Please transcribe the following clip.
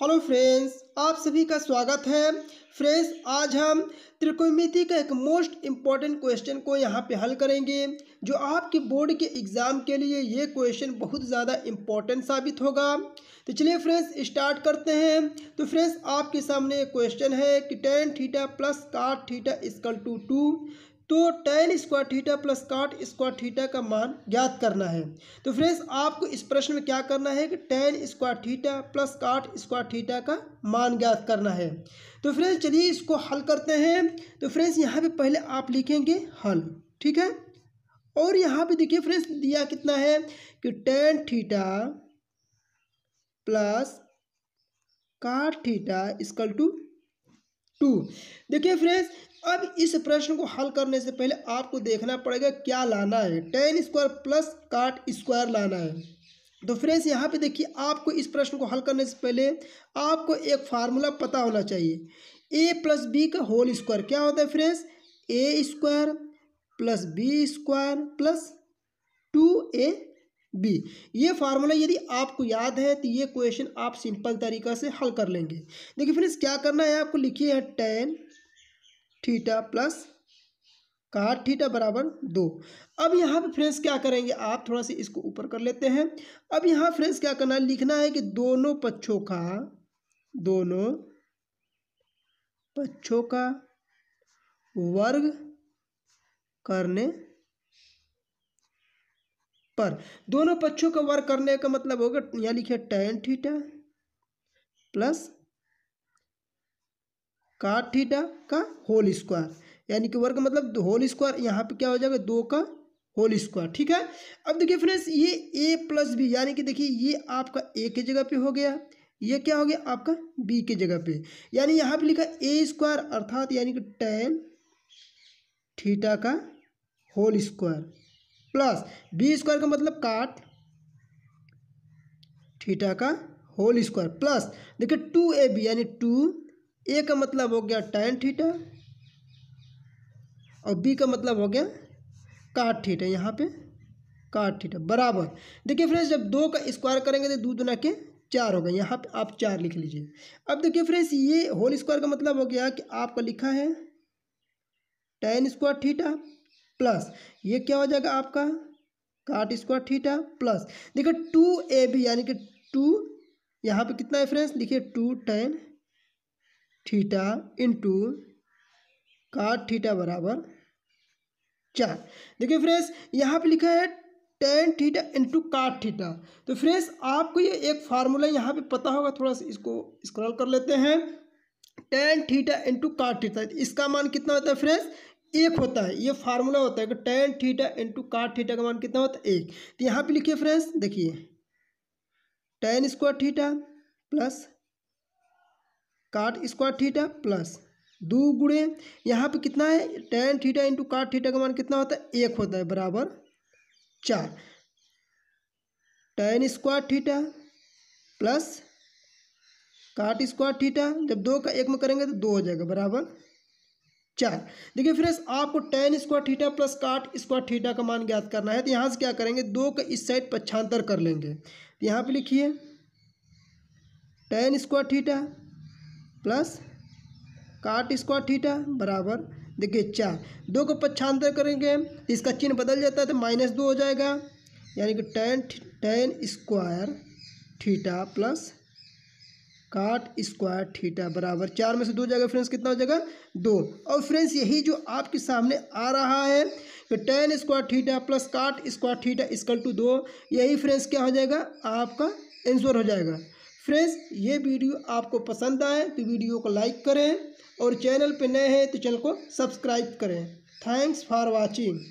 hello friends आप सभी का स्वागत है फ्रेंड्स आज हम त्रिकोणमिति का एक मोस्ट इम्पॉर्टेंट क्वेश्चन को यहाँ पे हल करेंगे जो आपके बोर्ड के एग्ज़ाम के लिए ये क्वेश्चन बहुत ज़्यादा इम्पॉर्टेंट साबित होगा तो चलिए फ्रेंड्स स्टार्ट करते हैं तो फ्रेंड्स आपके सामने एक क्वेश्चन है कि tan theta plus cot theta equal to two तो tan square theta plus cot square theta का मान ज्ञात करना है तो फ्रेंड्स आपको इस प्रश्न में क्या करना है कि tan square theta plus cot square theta का मान ज्ञात करना है तो फ्रेंड्स चलिए इसको हल करते हैं तो फ्रेंड्स यहाँ पे पहले आप लिखेंगे हल ठीक है और यहाँ पे देखिए फ्रेंड्स दिया कितना है कि tan theta plus cot theta equal to two देखिए फ्रेंड्स अब इस प्रश्न को हल करने से पहले आपको देखना पड़ेगा क्या लाना है tan square plus cot square लाना है तो फ्रेंड्स यहाँ पे देखिए आपको इस प्रश्न को हल करने से पहले आपको एक फार्मूला पता होना चाहिए ए प्लस बी का होल स्क्वायर क्या होता है friends a square plus b square plus two a b ये फार्मूला यदि आपको याद है तो ये क्वेश्चन आप सिंपल तरीका से हल कर लेंगे देखिए फ्रेंड्स क्या करना है आपको लिखिए है tan theta plus cot theta बराबर दो अब यहाँ पे फ्रेंड्स क्या करेंगे आप थोड़ा सा इसको ऊपर कर लेते हैं अब यहाँ फ्रेंड्स क्या करना है लिखना है कि दोनों पक्षों का दोनों पक्षों का वर्ग करने पर दोनों पक्षों का वर्ग करने का मतलब होगा यहाँ लिखे tan theta plus cot theta का होल स्क्वायर यानी कि वर्ग मतलब होल स्क्वायर यहाँ पे क्या हो जाएगा दो का होल स्क्वायर ठीक है अब देखिए फ्रेंड्स ये ए प्लस बी यानी कि देखिए ये आपका ए के जगह पे हो गया ये क्या हो गया आपका बी के जगह पे यानी यहाँ पे लिखा ए स्क्वायर अर्थात यानी कि टेन थीटा का whole square plus b square का मतलब काट थीटा का होल स्क्वायर प्लस देखिए टू ए बी यानी टू ए का मतलब हो गया टेन थीटा और बी का मतलब हो गया काट थीटा यहाँ पे काट थीटा बराबर देखिए फ्रेंड्स जब दो का स्क्वायर करेंगे तो दो दुना के चार हो गए यहाँ पे आप चार लिख लीजिए अब देखिए फ्रेंड्स ये होल स्क्वायर का मतलब हो गया कि आपका लिखा है टेन स्क्वायर थीटा प्लस ये क्या हो जाएगा आपका काट स्क्वायर थीटा प्लस देखिए टू ए बी यानी कि टू यहाँ पे कितना है फ्रेंड्स देखिए two tan theta into cot theta बराबर चार देखिए फ्रेंड्स यहाँ पे लिखा है tan theta into cot theta तो फ्रेंड्स आपको ये एक फार्मूला यहाँ पे पता होगा थोड़ा सा इसको स्क्रॉल कर लेते हैं tan theta into cot theta इसका मान कितना होता है फ्रेंड्स एक होता है ये फार्मूला होता है कि tan theta into cot theta का मान कितना होता है एक तो यहाँ पे लिखिए फ्रेंड्स देखिए tan square theta plus cot square theta plus दो गुड़े यहाँ पे कितना है tan theta into cot theta का मान कितना होता है एक होता है बराबर चार tan square theta plus cot square theta जब दो का एक में करेंगे तो दो हो जाएगा बराबर चार देखिए फ्रेंड्स आपको tan square theta plus cot square theta का मान ज्ञात करना है तो यहाँ से क्या करेंगे दो का इस साइड पक्षांतर कर लेंगे तो यहाँ पर लिखिए tan square theta plus cot square theta बराबर देखिए चार दो को पक्षांतर करेंगे इसका चिन्ह बदल जाता है तो माइनस दो हो जाएगा यानी कि tan tan square theta plus cot square theta बराबर चार में से दो जाएगा फ्रेंड्स कितना हो जाएगा दो और फ्रेंड्स यही जो आपके सामने आ रहा है कि tan square theta plus cot square theta equal to दो यही फ्रेंड्स क्या हो जाएगा आपका आंसर हो जाएगा फ्रेंड्स ये वीडियो आपको पसंद आए तो वीडियो को लाइक करें और चैनल पर नए हैं तो चैनल को सब्सक्राइब करें थैंक्स फॉर वॉचिंग